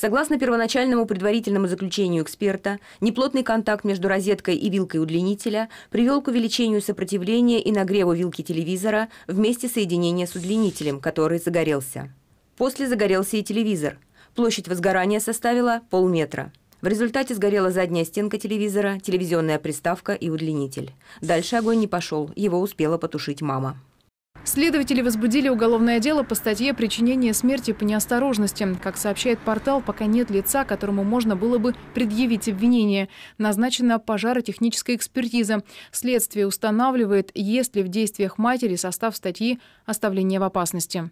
Согласно первоначальному предварительному заключению эксперта, неплотный контакт между розеткой и вилкой удлинителя привел к увеличению сопротивления и нагреву вилки телевизора вместе соединения с удлинителем, который загорелся. После загорелся и телевизор. Площадь возгорания составила полметра. В результате сгорела задняя стенка телевизора, телевизионная приставка и удлинитель. Дальше огонь не пошел, его успела потушить мама. Следователи возбудили уголовное дело по статье «Причинение смерти по неосторожности». Как сообщает портал, пока нет лица, которому можно было бы предъявить обвинение. Назначена пожаротехническая экспертиза. Следствие устанавливает, есть ли в действиях матери состав статьи «Оставление в опасности».